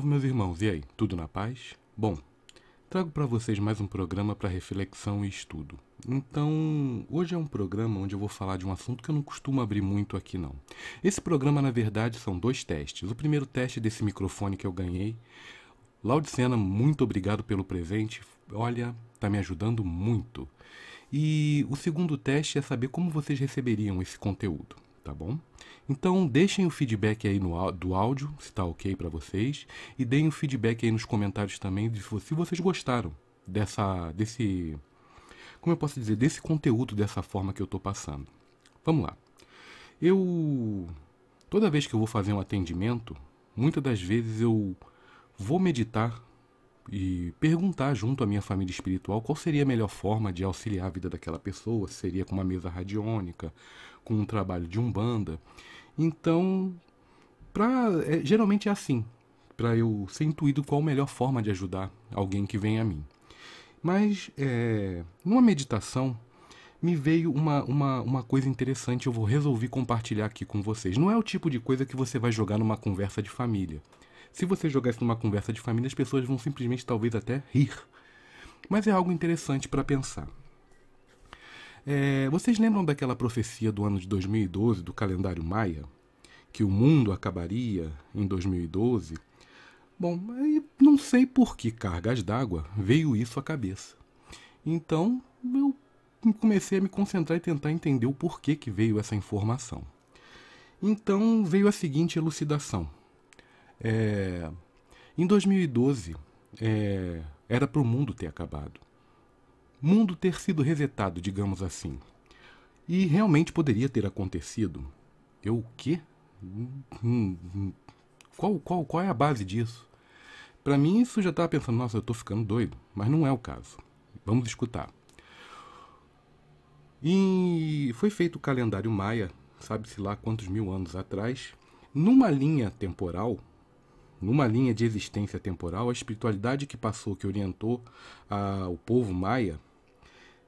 Salve, meus irmãos, e aí? Tudo na paz? Bom, trago para vocês mais um programa para reflexão e estudo. Então, hoje é um programa onde eu vou falar de um assunto que eu não costumo abrir muito aqui não. Esse programa, na verdade, são dois testes. O primeiro teste desse microfone que eu ganhei. Laudicena, muito obrigado pelo presente. Olha, tá me ajudando muito. E o segundo teste é saber como vocês receberiam esse conteúdo tá bom? Então deixem o feedback aí no, do áudio, se tá ok para vocês, e deem o feedback aí nos comentários também de se vocês gostaram dessa, desse, como eu posso dizer, desse conteúdo, dessa forma que eu tô passando. Vamos lá. Eu, toda vez que eu vou fazer um atendimento, muitas das vezes eu vou meditar e perguntar junto à minha família espiritual qual seria a melhor forma de auxiliar a vida daquela pessoa, seria com uma mesa radiônica, com um trabalho de umbanda. Então, pra, é, geralmente é assim, para eu ser intuído qual a melhor forma de ajudar alguém que vem a mim. Mas, é, numa meditação, me veio uma, uma, uma coisa interessante, eu vou resolver compartilhar aqui com vocês. Não é o tipo de coisa que você vai jogar numa conversa de família. Se você jogar isso numa conversa de família, as pessoas vão simplesmente talvez até rir. Mas é algo interessante para pensar. É, vocês lembram daquela profecia do ano de 2012 do calendário maia? Que o mundo acabaria em 2012? Bom, não sei por que cargas d'água veio isso à cabeça. Então eu comecei a me concentrar e tentar entender o porquê que veio essa informação. Então veio a seguinte elucidação. É, em 2012, é, era para o mundo ter acabado. Mundo ter sido resetado, digamos assim. E realmente poderia ter acontecido. Eu o quê? Hum, hum, qual, qual, qual é a base disso? Para mim, isso já estava pensando, nossa, eu estou ficando doido. Mas não é o caso. Vamos escutar. E foi feito o calendário maia, sabe-se lá quantos mil anos atrás, numa linha temporal numa linha de existência temporal, a espiritualidade que passou, que orientou a, o povo maia,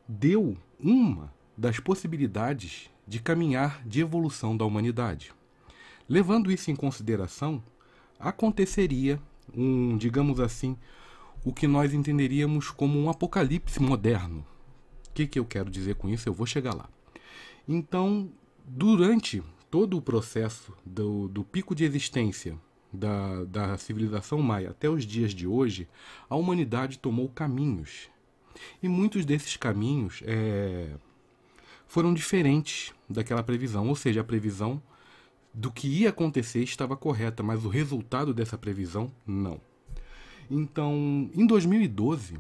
deu uma das possibilidades de caminhar de evolução da humanidade. Levando isso em consideração, aconteceria um, digamos assim, o que nós entenderíamos como um apocalipse moderno. O que, que eu quero dizer com isso? Eu vou chegar lá. Então, durante todo o processo do, do pico de existência da, da civilização maia até os dias de hoje, a humanidade tomou caminhos. E muitos desses caminhos é, foram diferentes daquela previsão, ou seja, a previsão do que ia acontecer estava correta, mas o resultado dessa previsão não. Então, em 2012,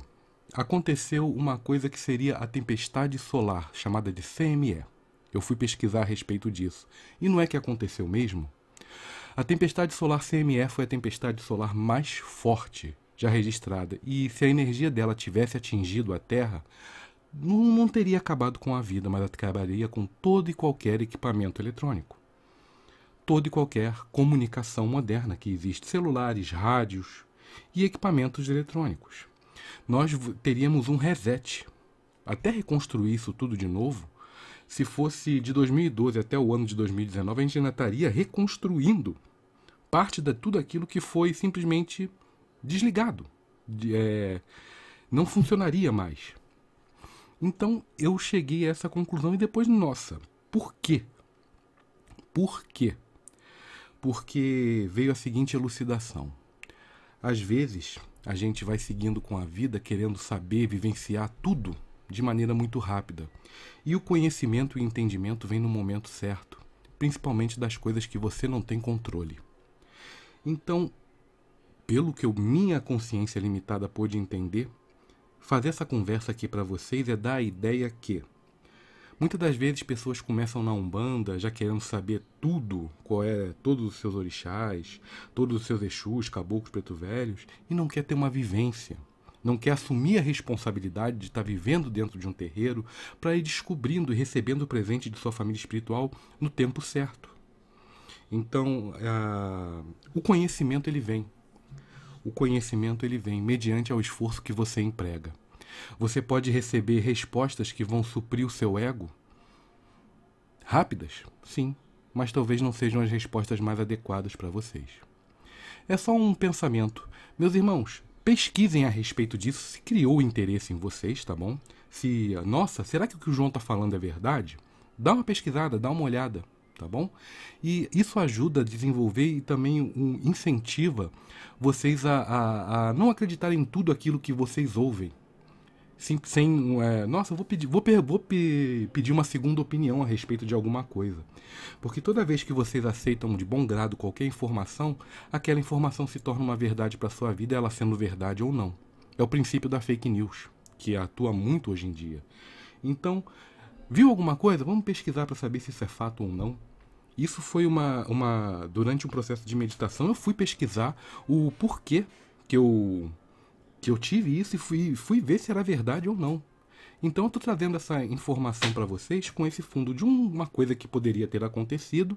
aconteceu uma coisa que seria a tempestade solar, chamada de CME. Eu fui pesquisar a respeito disso. E não é que aconteceu mesmo? A tempestade solar CME foi a tempestade solar mais forte já registrada, e se a energia dela tivesse atingido a Terra, não, não teria acabado com a vida, mas acabaria com todo e qualquer equipamento eletrônico. Toda e qualquer comunicação moderna que existe, celulares, rádios e equipamentos eletrônicos. Nós teríamos um reset. Até reconstruir isso tudo de novo, se fosse de 2012 até o ano de 2019, a gente ainda estaria reconstruindo parte de tudo aquilo que foi simplesmente desligado. é, não funcionaria mais. Então eu cheguei a essa conclusão e depois, nossa, por quê? Por quê? Porque veio a seguinte elucidação. Às vezes, a gente vai seguindo com a vida querendo saber, vivenciar tudo de maneira muito rápida. E o conhecimento e entendimento vem no momento certo, principalmente das coisas que você não tem controle. Então, pelo que eu, minha consciência limitada pôde entender, fazer essa conversa aqui para vocês é dar a ideia que muitas das vezes pessoas começam na Umbanda já querendo saber tudo, qual é todos os seus orixás, todos os seus exus, caboclos, preto velhos e não quer ter uma vivência não quer assumir a responsabilidade de estar vivendo dentro de um terreiro para ir descobrindo e recebendo o presente de sua família espiritual no tempo certo. Então, o conhecimento ele vem. O conhecimento ele vem mediante ao esforço que você emprega. Você pode receber respostas que vão suprir o seu ego? Rápidas? Sim, mas talvez não sejam as respostas mais adequadas para vocês. É só um pensamento. Meus irmãos, Pesquisem a respeito disso, se criou interesse em vocês, tá bom? Se, nossa, será que o que o João está falando é verdade? Dá uma pesquisada, dá uma olhada, tá bom? E isso ajuda a desenvolver e também um, incentiva vocês a, a, a não acreditarem em tudo aquilo que vocês ouvem, sem, sem é, nossa, vou pedir, vou, vou pe, pedir uma segunda opinião a respeito de alguma coisa. Porque toda vez que vocês aceitam de bom grado qualquer informação, aquela informação se torna uma verdade para sua vida, ela sendo verdade ou não. É o princípio da fake news, que atua muito hoje em dia. Então, viu alguma coisa? Vamos pesquisar para saber se isso é fato ou não. Isso foi uma, uma. Durante um processo de meditação, eu fui pesquisar o porquê que eu que eu tive isso e fui, fui ver se era verdade ou não. Então eu estou trazendo essa informação para vocês com esse fundo de um, uma coisa que poderia ter acontecido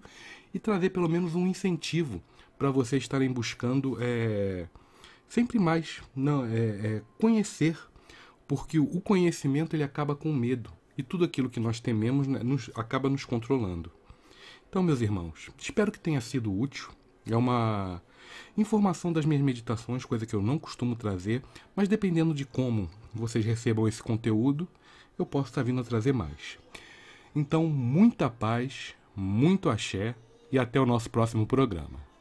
e trazer pelo menos um incentivo para vocês estarem buscando é, sempre mais não, é, é, conhecer, porque o conhecimento ele acaba com medo e tudo aquilo que nós tememos né, nos, acaba nos controlando. Então, meus irmãos, espero que tenha sido útil. É uma informação das minhas meditações, coisa que eu não costumo trazer, mas dependendo de como vocês recebam esse conteúdo, eu posso estar vindo a trazer mais. Então, muita paz, muito axé e até o nosso próximo programa.